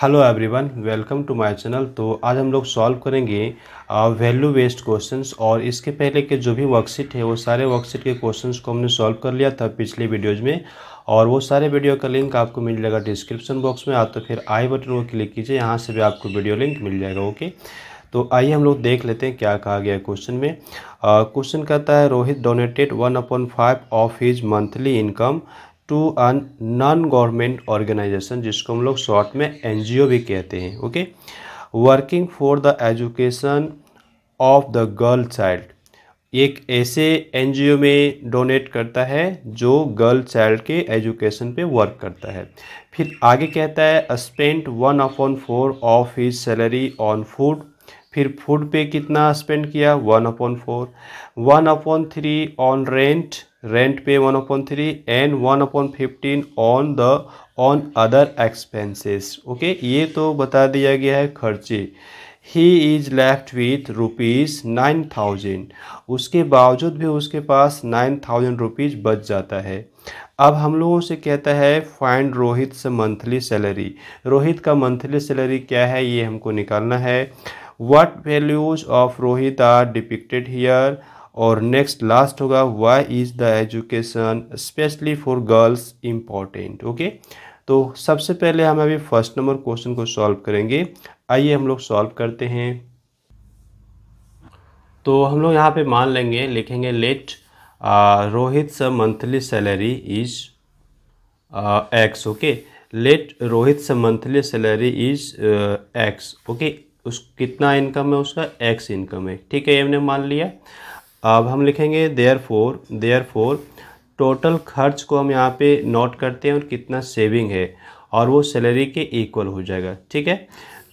hello everyone welcome to my channel तो आज हम लोग सॉल्व करेंगे वैल्यू बेस्ड क्वेश्चंस और इसके पहले के जो भी वर्कशीट है वो सारे वर्कशीट के क्वेश्चंस को हमने सॉल्व कर लिया था पिछले वीडियोज में और वो सारे वीडियो का लिंक आपको मिल जाएगा डिस्क्रिप्शन बॉक्स में आप तो फिर आई बटन को क्लिक कीजिए यहाँ से भी आपको वीडियो लिंक मिल जाएगा ओके तो आइए हम लोग देख लेते हैं क्या कहा गया क्वेश्चन में क्वेश्चन uh, कहता है Rohit donated one upon five of his monthly income to an non government organisation जिसको हम लोग शॉर्ट में ओ भी कहते हैं okay working for the education of the girl child एक ऐसे ओ में डोनेट करता है जो गर्ल चाइल्ड के एजुकेशन पे वर्क करता है फिर आगे कहता है spent one upon four of his salary on food फिर फूड पे कितना स्पेंड किया one upon four one upon three on rent rent पे one upon three and one upon fifteen on the on other expenses okay ये तो बता दिया गया है खर्चे ही is left with rupees nine thousand उसके बावजूद भी उसके पास नाइन थाउजेंड रुपीज़ बच जाता है अब हम लोगों से कहता है find Rohit Rohit's monthly salary Rohit का मंथली सैलरी क्या है ये हमको निकालना है what values of Rohit are depicted here और नेक्स्ट लास्ट होगा why is the education specially for girls important okay तो सबसे पहले हम अभी फर्स्ट नंबर क्वेश्चन को सॉल्व करेंगे आइए हम लोग सॉल्व करते हैं तो हम लोग यहाँ पे मान लेंगे लिखेंगे let Rohit's monthly salary is x okay let Rohit's monthly salary is x okay उस कितना इनकम है उसका एक्स इनकम है ठीक है ये हमने मान लिया अब हम लिखेंगे therefore therefore total खर्च को हम यहाँ पे नोट करते हैं और कितना सेविंग है और वो सैलरी के इक्वल हो जाएगा ठीक है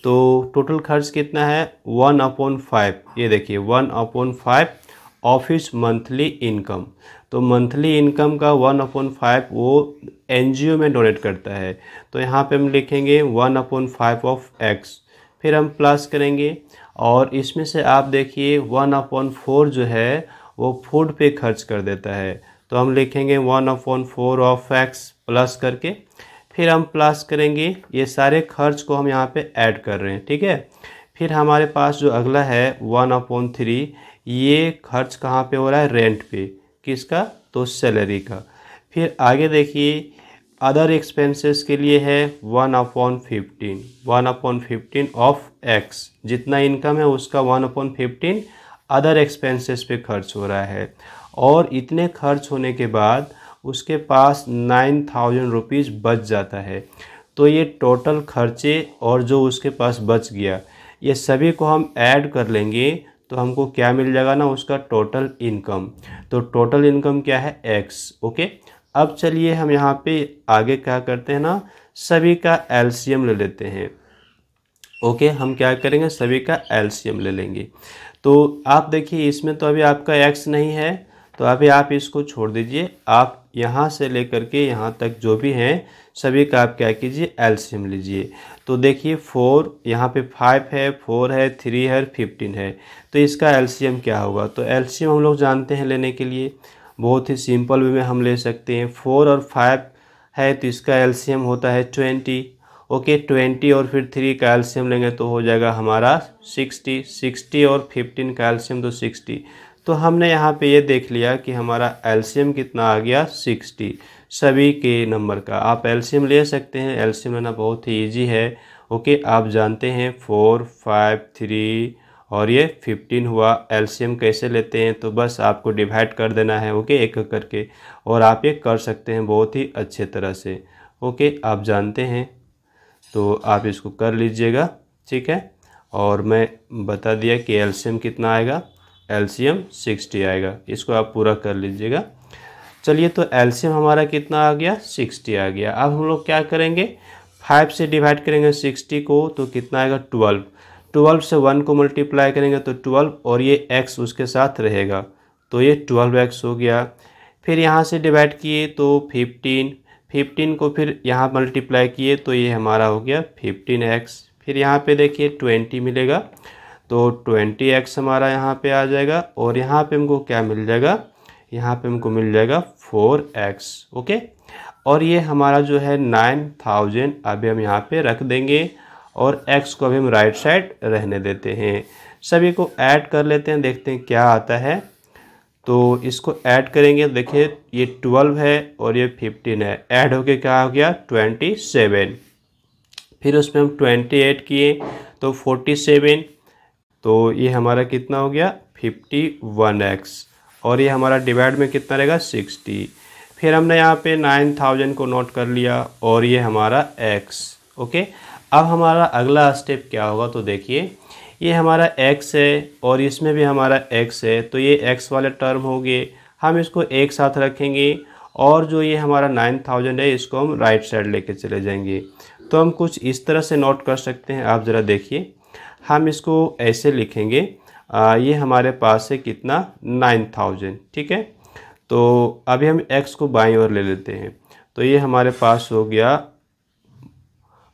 तो टोटल खर्च कितना है वन अपॉन फाइव ये देखिए one upon five of his monthly income तो मंथली इनकम का वन अपॉन फाइव वो एन में डोनेट करता है तो यहाँ पे हम लिखेंगे one upon five of x फिर हम प्लस करेंगे और इसमें से आप देखिए वन अपॉन फोर जो है वो फूड पे खर्च कर देता है तो हम लिखेंगे one upon four of x plus करके फिर हम प्लस करेंगे ये सारे खर्च को हम यहाँ पे ऐड कर रहे हैं ठीक है फिर हमारे पास जो अगला है वन अपॉन थ्री ये खर्च कहाँ पे हो रहा है रेंट पे किसका तो सैलरी का फिर आगे देखिए अदर एक्सपेंसेस के लिए है one upon fifteen one upon fifteen of x जितना इनकम है उसका one upon fifteen other expenses पे खर्च हो रहा है और इतने खर्च होने के बाद उसके पास नाइन थाउजेंड रुपीज़ बच जाता है तो ये टोटल खर्चे और जो उसके पास बच गया ये सभी को हम ऐड कर लेंगे तो हमको क्या मिल जाएगा ना उसका टोटल इनकम तो टोटल इनकम क्या है एक्स ओके अब चलिए हम यहाँ पे आगे क्या करते हैं ना सभी का एल्शियम ले लेते हैं ओके हम क्या करेंगे सभी का एल्शियम ले लेंगे तो आप देखिए इसमें तो अभी आपका एक्स नहीं है तो अभी आप इसको छोड़ दीजिए आप यहाँ से लेकर के यहाँ तक जो भी हैं सभी का आप क्या कीजिए एल्शियम लीजिए तो देखिए फोर यहाँ पे फाइव है फोर है थ्री है फिफ्टीन है तो इसका एल्शियम क्या होगा तो एल्शियम हम लोग जानते हैं लेने के लिए बहुत ही सिंपल वे में हम ले सकते हैं फोर और फाइव है तो इसका एल्शियम होता है ट्वेंटी ओके ट्वेंटी और फिर थ्री का एल्शियम लेंगे तो हो जाएगा हमारा सिक्सटी सिक्सटी और फिफ्टीन का एल्शियम तो सिक्सटी तो हमने यहाँ पे ये देख लिया कि हमारा एल्शियम कितना आ गया सिक्सटी सभी के नंबर का आप एल्शियम ले सकते हैं एल्शियम लेना बहुत ही ईजी है ओके आप जानते हैं फोर फाइव थ्री और ये फिफ्टीन हुआ एलसीएम कैसे लेते हैं तो बस आपको डिवाइड कर देना है ओके एक करके और आप ये कर सकते हैं बहुत ही अच्छे तरह से ओके आप जानते हैं तो आप इसको कर लीजिएगा ठीक है और मैं बता दिया कि एलसीएम कितना आएगा एलसीएम सिक्सटी आएगा इसको आप पूरा कर लीजिएगा चलिए तो एलसीएम हमारा कितना आ गया सिक्सटी आ गया अब हम लोग क्या करेंगे फाइव से डिवाइड करेंगे सिक्सटी को तो कितना आएगा ट्वेल्व ट्वेल्व से वन को मल्टीप्लाई करेंगे तो ट्वेल्व और ये एक्स उसके साथ रहेगा तो ये ट्वेल्व एक्स हो गया फिर यहाँ से डिवाइड किए तो फिफ्टीन फिफ्टीन को फिर यहाँ मल्टीप्लाई किए तो ये हमारा हो गया फिफ्टीन एक्स फिर यहाँ पे देखिए ट्वेंटी मिलेगा तो ट्वेंटी एक्स हमारा यहाँ पे आ जाएगा और यहाँ पे हमको क्या मिल जाएगा यहाँ पे हमको मिल जाएगा फोर एक्स ओके और ये हमारा जो है नाइन थाउजेंड अभी हम यहाँ पे रख देंगे और x को अभी हम राइट साइड रहने देते हैं सभी को ऐड कर लेते हैं देखते हैं क्या आता है तो इसको ऐड करेंगे देखिए ये ट्वेल्व है और ये फिफ्टीन है ऐड होके क्या हो गया ट्वेंटी सेवन फिर उसमें हम ट्वेंटी एट किए तो फोर्टी सेवन तो ये हमारा कितना हो गया फिफ्टी वन एक्स और ये हमारा डिवाइड में कितना रहेगा सिक्सटी फिर हमने यहाँ पे नाइन थाउजेंड को नोट कर लिया और ये हमारा एक्स ओके अब हमारा अगला स्टेप क्या होगा तो देखिए ये हमारा x है और इसमें भी हमारा x है तो ये x वाले टर्म हो गए हम इसको एक साथ रखेंगे और जो ये हमारा नाइन थाउजेंड है इसको हम राइट साइड लेके चले जाएंगे तो हम कुछ इस तरह से नोट कर सकते हैं आप ज़रा देखिए हम इसको ऐसे लिखेंगे आ, ये हमारे पास है कितना नाइन थाउजेंड ठीक है तो अभी हम एक्स को बाई और ले लेते हैं तो ये हमारे पास हो गया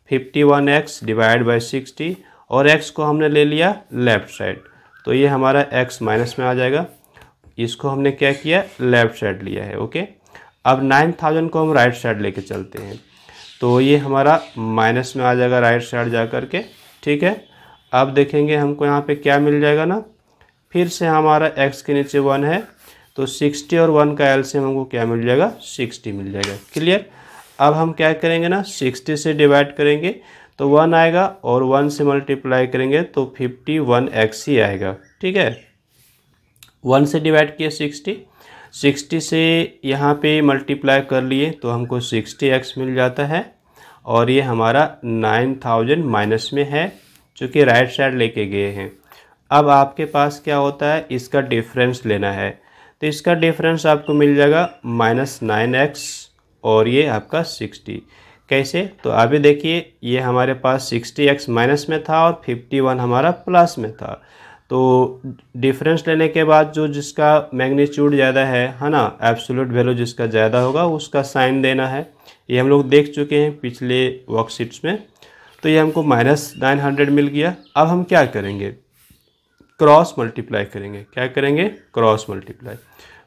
fifty one x divide by sixty और एक्स को हमने ले लिया लेफ्ट साइड तो ये हमारा एक्स माइनस में आ जाएगा इसको हमने क्या किया लेफ्ट साइड लिया है ओके अब नाइन थाउजेंड को हम राइट साइड लेके चलते हैं तो ये हमारा माइनस में आ जाएगा राइट साइड जा कर के ठीक है अब देखेंगे हमको यहाँ पे क्या मिल जाएगा ना फिर से हमारा एक्स के नीचे वन है तो सिक्सटी और वन का एल हमको क्या मिल जाएगा सिक्सटी मिल जाएगा क्लियर अब हम क्या करेंगे ना सिक्सटी से डिवाइड करेंगे तो वन आएगा और वन से मल्टीप्लाई करेंगे तो फिफ्टी वन एक्स ही आएगा ठीक है वन से डिवाइड किए सिक्सटी सिक्सटी से यहाँ पे मल्टीप्लाई कर लिए तो हमको सिक्सटी एक्स मिल जाता है और ये हमारा नाइन थाउजेंड माइनस में है चूँकि राइट साइड लेके गए हैं अब आपके पास क्या होता है इसका डिफरेंस लेना है तो इसका डिफरेंस आपको मिल जाएगा माइनस नाइन एक्स और ये आपका सिक्सटी कैसे तो अभी देखिए ये हमारे पास सिक्सटी एक्स माइनस में था और फिफ्टी वन हमारा प्लस में था तो डिफरेंस लेने के बाद जो जिसका मैग्नीट्यूड ज़्यादा है है ना एब्सोल्यूट वैल्यू जिसका ज़्यादा होगा उसका साइन देना है ये हम लोग देख चुके हैं पिछले वर्कशीट्स में तो ये हमको माइनस नाइन हंड्रेड मिल गया अब हम क्या करेंगे क्रॉस मल्टीप्लाई करेंगे क्या करेंगे क्रॉस मल्टीप्लाई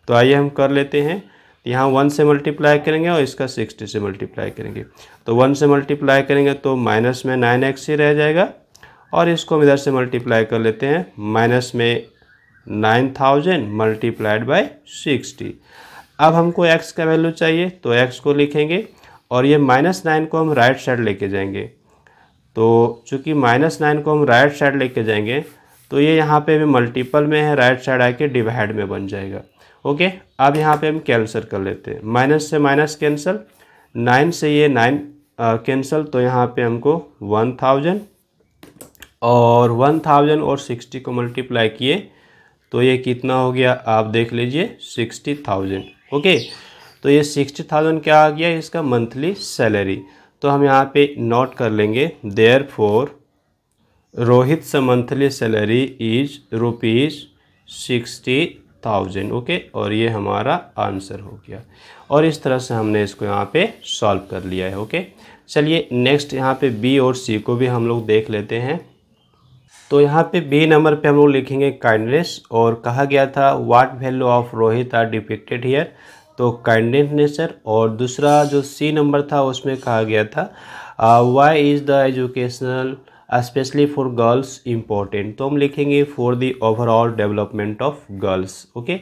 तो आइए हम कर लेते हैं यहाँ वन से मल्टीप्लाई करेंगे और इसका सिक्सटी से मल्टीप्लाई करेंगे तो वन से मल्टीप्लाई करेंगे तो माइनस में नाइन एक्स ही रह जाएगा और इसको हम इधर से मल्टीप्लाई कर लेते हैं माइनस में nine thousand multiplied by sixty अब हमको एक्स का वैल्यू चाहिए तो एक्स को लिखेंगे और ये माइनस नाइन को हम राइट साइड लेके जाएंगे तो चूँकि माइनस नाइन को हम राइट साइड लेके जाएंगे तो ये यहाँ पे भी मल्टीपल में है राइट साइड आके डिवाइड में बन जाएगा ओके अब यहाँ पे हम कैंसिल कर लेते हैं माइनस से माइनस कैंसिल नाइन से ये नाइन कैंसिल तो यहाँ पे हमको वन थाउजेंड और वन थाउजेंड और सिक्सटी को मल्टीप्लाई किए तो ये कितना हो गया आप देख लीजिए सिक्सटी थाउजेंड ओके तो ये सिक्सटी थाउजेंड क्या आ गया इसका मंथली सैलरी तो हम यहाँ पे नोट कर लेंगे there therefore Rohit's monthly salary is rupees sixty thousand okay और ये हमारा आंसर हो गया और इस तरह से हमने इसको यहाँ पे सॉल्व कर लिया है ओके चलिए नेक्स्ट यहाँ पे बी और सी को भी हम लोग देख लेते हैं तो यहाँ पे बी नंबर पे हम लोग लिखेंगे काइंडनेस और कहा गया था what value of Rohit are depicted here तो काइंडनेस नेचर और दूसरा जो सी नंबर था उसमें कहा गया था why is the educational specially for girls important तो हम लिखेंगे for the overall development of girls okay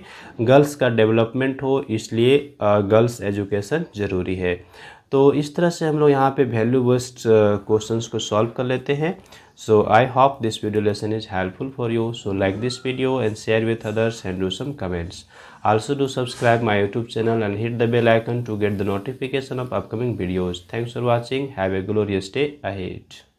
girls का डेवलपमेंट हो इसलिए गर्ल्स एजुकेशन ज़रूरी है तो इस तरह से हम लोग यहाँ पे वैल्यू बेस्ड क्वेश्चन को सॉल्व कर लेते हैं so I hope this video lesson is helpful for you so like this video and share with others and do some comments also do subscribe my YouTube channel and hit the bell icon to get the notification of upcoming videos thanks for watching have a glorious day अहेट